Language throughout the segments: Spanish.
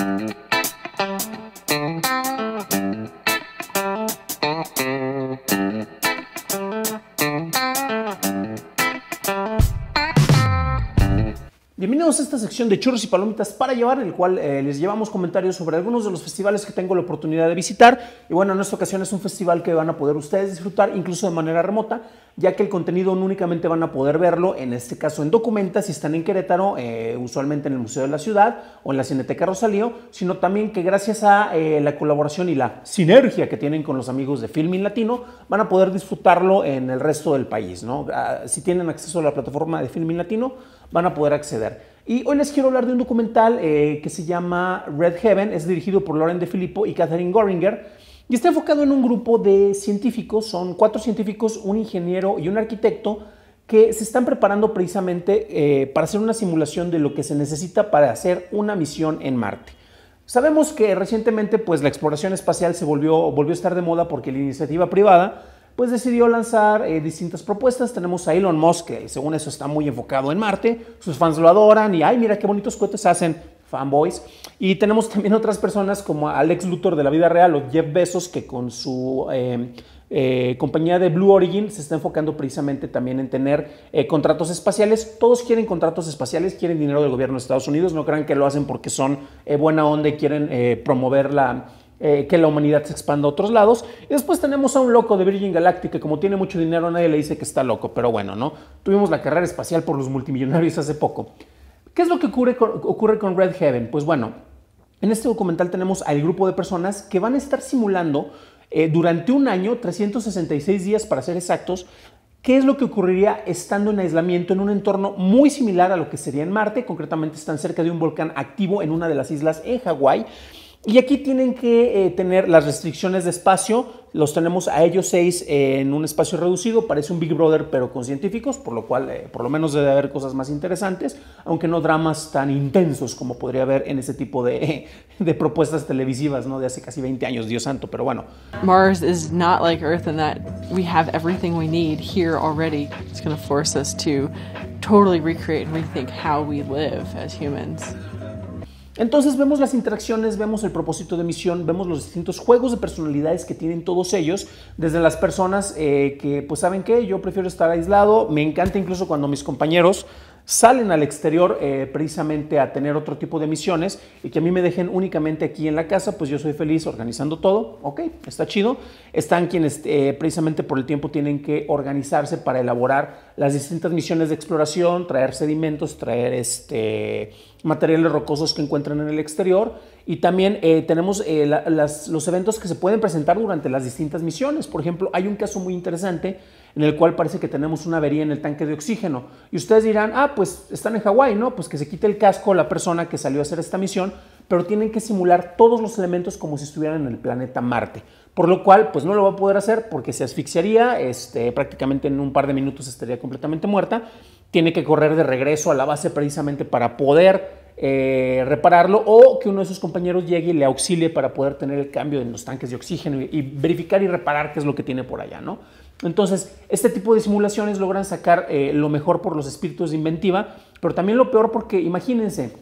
Thank you. Bienvenidos a esta sección de churros y palomitas para llevar, en el cual eh, les llevamos comentarios sobre algunos de los festivales que tengo la oportunidad de visitar. Y bueno, en esta ocasión es un festival que van a poder ustedes disfrutar incluso de manera remota, ya que el contenido no únicamente van a poder verlo, en este caso en documentas, si están en Querétaro, eh, usualmente en el Museo de la Ciudad o en la Cineteca Rosalío, sino también que gracias a eh, la colaboración y la sinergia que tienen con los amigos de Filmin Latino, van a poder disfrutarlo en el resto del país. ¿no? Ah, si tienen acceso a la plataforma de Filmin Latino, van a poder acceder. Y hoy les quiero hablar de un documental eh, que se llama Red Heaven, es dirigido por Lauren de Filippo y Catherine Goringer, y está enfocado en un grupo de científicos, son cuatro científicos, un ingeniero y un arquitecto, que se están preparando precisamente eh, para hacer una simulación de lo que se necesita para hacer una misión en Marte. Sabemos que recientemente pues, la exploración espacial se volvió, volvió a estar de moda porque la iniciativa privada pues decidió lanzar eh, distintas propuestas. Tenemos a Elon Musk, que según eso está muy enfocado en Marte, sus fans lo adoran y, ay, mira qué bonitos cohetes hacen, fanboys. Y tenemos también otras personas como Alex Luthor de la vida real o Jeff Bezos, que con su... Em, eh, compañía de Blue Origin se está enfocando precisamente también en tener eh, contratos espaciales. Todos quieren contratos espaciales, quieren dinero del gobierno de Estados Unidos. No crean que lo hacen porque son buena onda y quieren promover la, eh, que la humanidad se expanda a otros lados. Y después tenemos a un loco de Virgin Galactic que como tiene mucho dinero nadie le dice que está loco, pero bueno, ¿no? Tuvimos la carrera espacial por los multimillonarios hace poco. ¿Qué es lo que ocurre con, Red Heaven? Pues bueno, en este documental tenemos al grupo de personas que van a estar simulando eh, durante un año, 366 días para ser exactos, ¿Qué es lo que ocurriría estando en aislamiento en un entorno muy similar a lo que sería en Marte? Concretamente están cerca de un volcán activo en una de las islas en Hawái y aquí tienen que eh, tener las restricciones de espacio. Los tenemos a ellos seis eh, en un espacio reducido. Parece un Big Brother, pero con científicos, por lo cual, eh, por lo menos, debe haber cosas más interesantes, aunque no dramas tan intensos como podría haber en ese tipo de, de propuestas televisivas, ¿no? De hace casi 20 años, Dios santo, pero bueno. Mars is not like Earth in that we have everything we need here already. It's going to force us to totally recreate and rethink how we live as humans. Entonces vemos las interacciones, vemos el propósito de misión, vemos los distintos juegos de personalidades que tienen todos ellos, desde las personas eh, que pues saben que yo prefiero estar aislado, me encanta incluso cuando mis compañeros salen al exterior eh, precisamente a tener otro tipo de misiones y que a mí me dejen únicamente aquí en la casa, pues yo soy feliz organizando todo, ok, está chido. Están quienes eh, precisamente por el tiempo tienen que organizarse para elaborar las distintas misiones de exploración, traer sedimentos, traer este, materiales rocosos que encuentran en el exterior y también eh, tenemos los eventos que se pueden presentar durante las distintas misiones. Por ejemplo, hay un caso muy interesante en el cual parece que tenemos una avería en el tanque de oxígeno. Y ustedes dirán, ah, pues están en Hawái, ¿no? Pues que se quite el casco la persona que salió a hacer esta misión, pero tienen que simular todos los elementos como si estuvieran en el planeta Marte. Por lo cual, pues no lo va a poder hacer porque se asfixiaría, este, prácticamente en un par de minutos estaría completamente muerta. Tiene que correr de regreso a la base precisamente para poder eh, repararlo o que uno de sus compañeros llegue y le auxilie para poder tener el cambio en los tanques de oxígeno y verificar y reparar qué es lo que tiene por allá, ¿no? Entonces, este tipo de simulaciones logran sacar eh, lo mejor por los espíritus de inventiva, pero también lo peor porque, imagínense,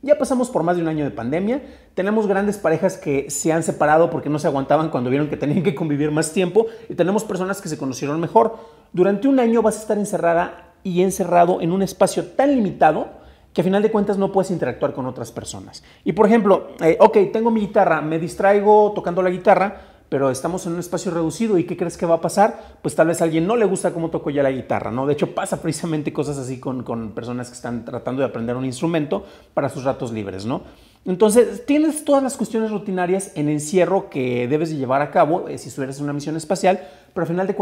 ya pasamos por más de un año de pandemia, tenemos grandes parejas que se han separado porque no se aguantaban cuando vieron que tenían que convivir más tiempo y tenemos personas que se conocieron mejor. Durante un año vas a estar encerrada y encerrado en un espacio tan limitado que a final de cuentas no puedes interactuar con otras personas. Y por ejemplo, eh, ok, tengo mi guitarra, me distraigo tocando la guitarra, pero estamos en un espacio reducido y ¿qué crees que va a pasar? Pues tal vez a alguien no le gusta cómo tocó ya la guitarra, ¿no? De hecho pasa precisamente cosas así con, con personas que están tratando de aprender un instrumento para sus ratos libres, ¿no? Entonces, tienes todas las cuestiones rutinarias en encierro que debes llevar a cabo eh, si estuvieras en una misión espacial, pero al final de,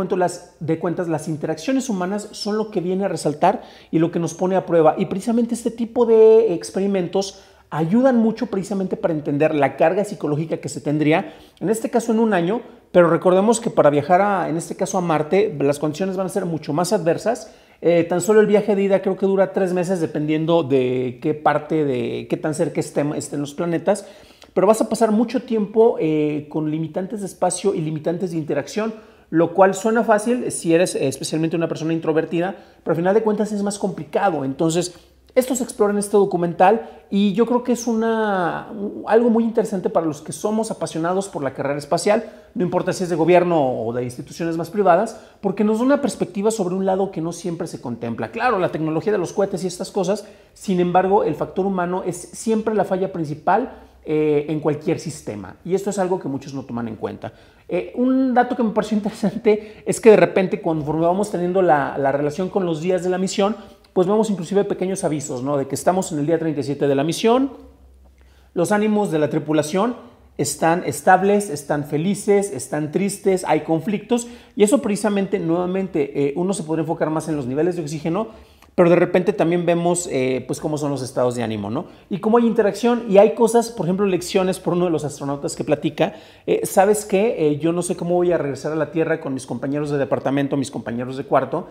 de cuentas las interacciones humanas son lo que viene a resaltar y lo que nos pone a prueba. Y precisamente este tipo de experimentos ayudan mucho precisamente para entender la carga psicológica que se tendría, en este caso en un año, pero recordemos que para viajar a, en este caso a Marte, las condiciones van a ser mucho más adversas. Eh, tan solo el viaje de ida creo que dura tres meses dependiendo de qué parte, de qué tan cerca estén, los planetas, pero vas a pasar mucho tiempo eh, con limitantes de espacio y limitantes de interacción lo cual suena fácil si eres eh, especialmente una persona introvertida, pero al final de cuentas es más complicado. Entonces, esto se explora en este documental y yo creo que es una, algo muy interesante para los que somos apasionados por la carrera espacial, no importa si es de gobierno o de instituciones más privadas, porque nos da una perspectiva sobre un lado que no siempre se contempla. Claro, la tecnología de los cohetes y estas cosas, sin embargo, el factor humano es siempre la falla principal eh, en cualquier sistema. Y esto es algo que muchos no toman en cuenta. Eh, un dato que me pareció interesante es que de repente, conforme vamos teniendo la relación con los días de la misión, pues vemos inclusive pequeños avisos, ¿no? De que estamos en el día 37 de la misión, los ánimos de la tripulación están estables, están felices, están tristes, hay conflictos y eso precisamente nuevamente eh, uno se podría enfocar más en los niveles de oxígeno pero de repente también vemos eh, pues cómo son los estados de ánimo, ¿no? Y cómo hay interacción y hay cosas, por ejemplo, lecciones por uno de los astronautas que platica, eh, ¿sabes qué? Eh, yo no sé cómo voy a regresar a la Tierra con mis compañeros de departamento, mis compañeros de cuarto,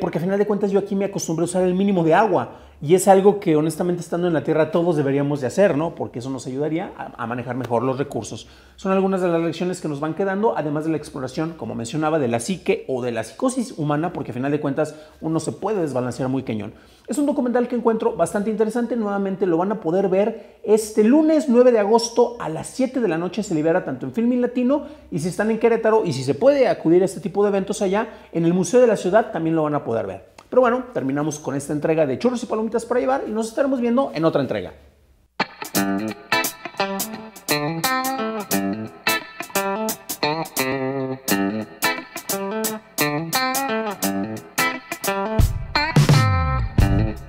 porque a final de cuentas yo aquí me acostumbré a usar el mínimo de agua. Y es algo que honestamente estando en la Tierra todos deberíamos de hacer, ¿no? Porque eso nos ayudaría a, manejar mejor los recursos. Son algunas de las lecciones que nos van quedando, además de la exploración, como mencionaba, de la psique o de la psicosis humana, porque a final de cuentas uno se puede desbalancear muy cañón. Es un documental que encuentro bastante interesante, nuevamente lo van a poder ver este lunes 9 de agosto a las 7 de la noche se libera tanto en Filmin Latino y si están en Querétaro y si se puede acudir a este tipo de eventos allá, en el Museo de la Ciudad también lo van a poder ver. Pero bueno, terminamos con esta entrega de churros y palomitas para llevar y nos estaremos viendo en otra entrega.